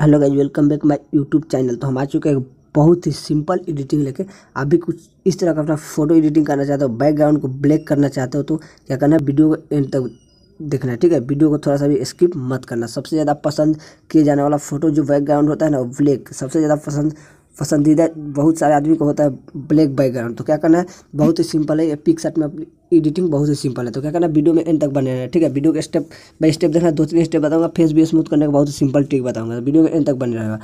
hello guys welcome back my YouTube channel तो हम आ चुके हैं बहुत ही सिंपल एडिटिंग लेके आप भी कुछ इस तरह का अपना फोटो एडिटिंग करना चाहते हो बैकग्राउंड को ब्लैक करना चाहते हो तो क्या करना है वीडियो को एंड तक देखना है ठीक है वीडियो को थोड़ा सा भी स्किप मत करना सबसे ज़्यादा पसंद किए जाने वाला फोटो जो बैकग्राउंड होता है ना ब्लैक सबसे ज़्यादा पसंद पसंदीदा बहुत सारे आदमी को होता है ब्लैक बैकग्राउंड तो क्या करना है बहुत ही सिंपल है ये पिक शर्ट में एडिटिंग बहुत ही सिंपल है तो क्या करना है वीडियो में एंड तक बने रहना ठीक है वीडियो के स्टेप बाई स्टेप देखना दो तीन स्टेप बताऊंगा फेस भी स्मूथ करने का बहुत ही सिंपल ट्रिक बताऊंगा वीडियो तो में एंड तक बने रहेगा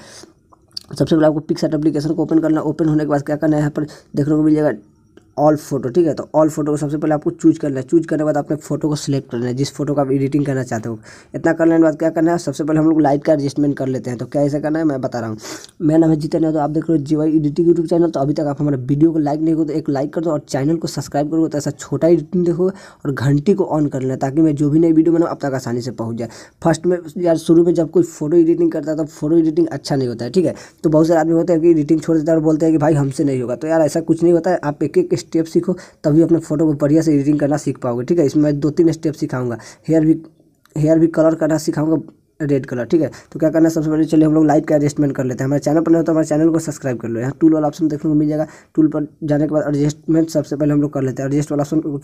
सबसे पहले आपको पिक्सट एप्लीकेशन को ओपन करना ओपन होने के बाद क्या करना है यहाँ पर देखने को मिल जाएगा ऑल फोटो ठीक है तो ऑल फोटो को सबसे पहले आपको चूज करना है चूज करने के बाद आपने फोटो को सिलेक्ट करना है जिस फोटो का आप एडिटिंग करना चाहते हो इतना करने के बाद क्या करना है सबसे पहले हम लोग लाइट का एडजस्टमेंट कर लेते हैं तो कैसे करना है मैं बता रहा हूँ मैं नाम जितने तो आप देख रहे हो जीवा एडिटिंग यूट्यूब चैनल तो अभी तक आप हमारे वीडियो को लाइक नहीं करो तो एक लाइक कर दो और चैनल को सब्सक्राइब करो तो ऐसा छोटा एडिटिंग देखो और घंटी को ऑन कर लेना ताकि मैं जो भी नई वीडियो बनाऊँ आप तक आसानी से पहुँच जाए फर्स्ट में यार शुरू में जब कोई फोटो एडिटिंग करता है तो फोटो एडिटिंग अच्छा नहीं होता है ठीक है तो बहुत सारे आदमी होते हैं कि एडिटिंग छोड़ देता है और बोलते हैं कि भाई हमसे नहीं होगा तो यार ऐसा कुछ नहीं होता है आप एक एक स्टेप सीखो तभी अपने फोटो को बढ़िया से एडिटिंग करना सीख पाओगे ठीक है इसमें दो तीन स्टेप सिखाऊंगा हेयर भी हेयर भी कलर करना सिखाऊंगा रेड कलर ठीक है तो क्या करना है सबसे पहले चलिए हम लोग लाइट का एडजस्टमेंट कर लेते हैं हमारे चैनल पर नहीं हो तो हमारे चैनल को सब्सक्राइब कर लो यहाँ टूल वाला ऑप्शन देखने को मिल जाएगा टूल पर जाने के बाद एडजस्टमेंट सबसे पहले हम लोग कर लेते हैं एडजस्ट वाला ऑप्शन को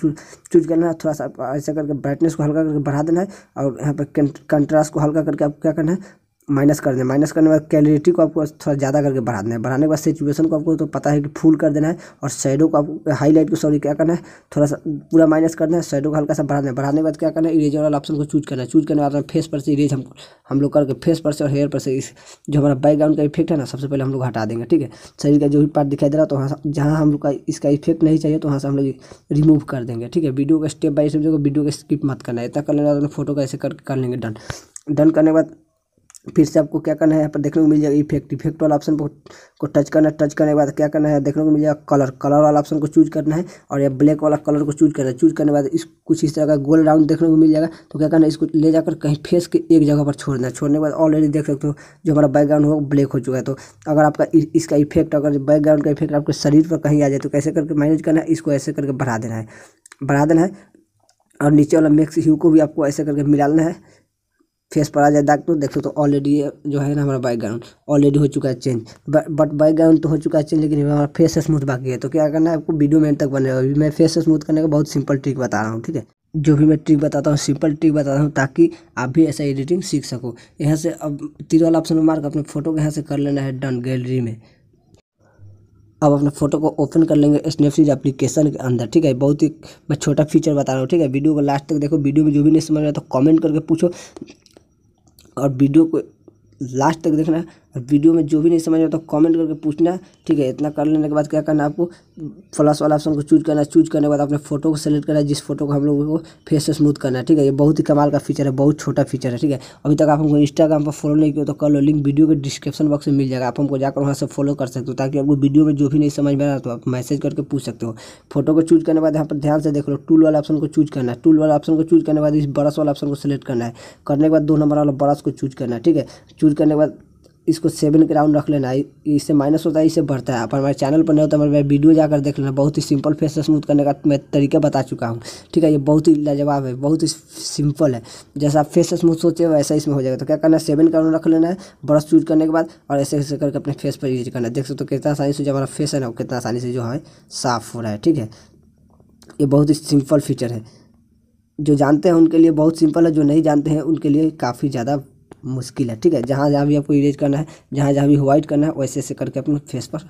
चूज करना है थोड़ा सा ऐसा करके ब्राइटनेस को हल्का करके बढ़ा देना है और यहाँ पर कंट्रास्ट को हल्का करके आपको क्या करना है माइनस कर देना माइनस करने के बाद क्लैरिटी को आपको थोड़ा ज़्यादा करके बढ़ा देना है बढ़ाने के बाद सिचुएशन को आपको तो पता है कि फुल कर देना है और शेडो को आपको हाईलाइट को सॉरी क्या करना है थोड़ा सा पूरा माइनस करना है शेडो को हल्का सा बढ़ाना है बढ़ाने के बाद क्या करना है इरेजर वाला ऑप्शन को चूज करना है चूज करने बाद फेस पर से इरेज हम हम लोग करके फेस पर से और हेयर पर से जो हमारा बैकग्राउंड का इफेक्ट है ना सबसे पहले हम लोग हटा देंगे ठीक है शरीर का जो भी पार्ट दिखाई दे रहा है तो वहाँ जहाँ हम लोग का इसका इफेक्ट नहीं चाहिए तो वहाँ से हम लोग रिमूव कर देंगे ठीक है वीडियो का स्टेप बाई स्टेप जो वीडियो का स्किप मत करना है इतना कर लेना फोटो तो का ऐसे कर लेंगे डन डन करने के बाद फिर से आपको क्या करना है यहाँ पर देखने को मिल जाएगा इफेक्ट इफेक्ट वाला ऑप्शन को टच करना है टच करने के बाद क्या करना है देखने को मिल जाएगा कलर कलर वाला ऑप्शन को चूज करना है और या ब्लैक वाला कलर को चूज करना है चूज करने के बाद इस कुछ इस तरह का गोल राउंड देखने को मिल जाएगा तो क्या करना है इसको ले जाकर कहीं फेस के एक जगह पर छोड़ना है छोड़ने के बाद ऑलरेडी देख सकते हो जो हमारा बैकग्राउंड हो ब्लैक हो चुका है तो अगर आपका इसका इफेक्ट अगर बैकग्राउंड का इफेक्ट आपके शरीर पर कहीं आ जाए तो कैसे करके मैनेज करना है इसको ऐसे करके बढ़ा देना है बढ़ा देना है और नीचे वाला मिक्स ह्यू को भी आपको ऐसे करके मिलाना है फेस पर आ जाए दाग तो देख सकते हो ऑलरेडी जो है ना हमारा बैकग्राउंड ऑलरेडी हो चुका है चेंज बट बैकग्राउंड तो हो चुका है चेंज लेकिन हमारा फेस स्मूथ बाकी है तो क्या करना है आपको वीडियो में तक बने अभी मैं फेस स्मूथ करने का बहुत सिंपल ट्रिक बता रहा हूँ ठीक है जो भी मैं ट्रिक बताता हूँ सिंपल ट्रिक बताता हूँ ताकि आप भी ऐसा एडिटिंग सीख सको यहाँ से अब तीन वाला ऑप्शन में मार्क अपने फोटो को यहाँ से कर लेना है डन गैलरी में अब अपने फोटो को ओपन कर लेंगे स्नैपसीड एप्लीकेशन के अंदर ठीक है बहुत ही मैं छोटा फीचर बता रहा हूँ ठीक है वीडियो को लास्ट तक देखो वीडियो में जो भी नहीं समझ रहा तो कमेंट करके पूछो और वीडियो को लास्ट तक देखना और वीडियो में जो भी नहीं समझ में तो कमेंट करके पूछना ठीक है इतना कर लेने के बाद क्या करना आपको प्लस वाला ऑप्शन को चूज करना चूज करने के बाद अपने फोटो को सेलेक्ट करना है जिस फोटो को हम लोगों को फेस से स्मूथ करना है ठीक है ये बहुत ही कमाल का फीचर है बहुत छोटा फीचर है ठीक है अभी तक आप हमको इंस्टाग्राम पर फॉलो नहीं किया तो कर लो लिंक वीडियो के डिस्क्रिप्शन बॉक्स में मिल जाएगा आप हमको जाकर वहाँ से फॉलो कर सकते हो ताकि आपको वीडियो में जो भी नहीं समझ में आ रहा तो आप मैसेज करके पूछ सकते हो फोटो को चूज करने बाद यहाँ पर ध्यान से देख लो टूल वाला ऑप्शन को चूज करना है टूल वाला ऑप्शन को चूज करने बाद इस ब्रश वाला ऑप्शन को सिलेक्ट करना है करने के बाद दो नंबर वाला ब्रश को चूज करना है ठीक है चूज करने के बाद इसको सेवन के राउंड रख लेना इससे माइनस होता है इससे बढ़ता है आप हमारे चैनल पर नहीं होता तो हमारे वीडियो जाकर देख लेना बहुत ही सिंपल फेस स्मूथ करने का मैं तरीका बता चुका हूँ ठीक है ये बहुत ही लाजवाब है बहुत ही सिंपल है जैसा आप फेस स्मूथ सोचे वैसा इसमें हो जाएगा तो क्या करना है सेवन का राउंड रख लेना है ब्रश चूज करने के बाद और ऐसे ऐसे करके अपने फेस पर यूज करना है देख सकते हो कितना आसानी से जो हमारा फेस है ना कितना आसानी से जो है साफ़ हो रहा है ठीक है ये बहुत ही सिंपल फीचर है जो जानते हैं उनके लिए बहुत सिंपल है जो नहीं जानते हैं उनके लिए काफ़ी ज़्यादा मुश्किल है ठीक है जहाँ जहाँ भी आपको इरेज करना है जहाँ जहाँ भी व्हाइट करना है वैसे ऐसे करके अपने फेस पर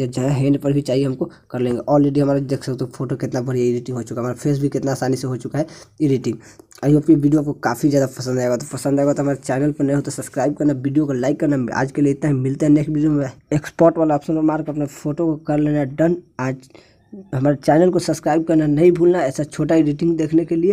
या जहाँ हैंड पर भी चाहिए हमको कर लेंगे ऑलरेडी हमारा देख सकते हो फोटो कितना बढ़िया एडिटिंग हो चुका है हमारा फेस भी कितना आसानी से हो चुका है एडिटिंग आई होप ये वीडियो आपको काफ़ी ज़्यादा पसंद आएगा तो पसंद आएगा तो हमारे चैनल पर नहीं हो तो सब्सक्राइब करना वीडियो को लाइक करना आज के लिए इतना ही मिलते हैं नेक्स्ट वीडियो में एक्सपोर्ट वाला ऑप्शन पर मार्क अपने फोटो को कर लेना डन आज हमारे चैनल को सब्सक्राइब करना नहीं भूलना ऐसा छोटा एडिटिंग देखने के लिए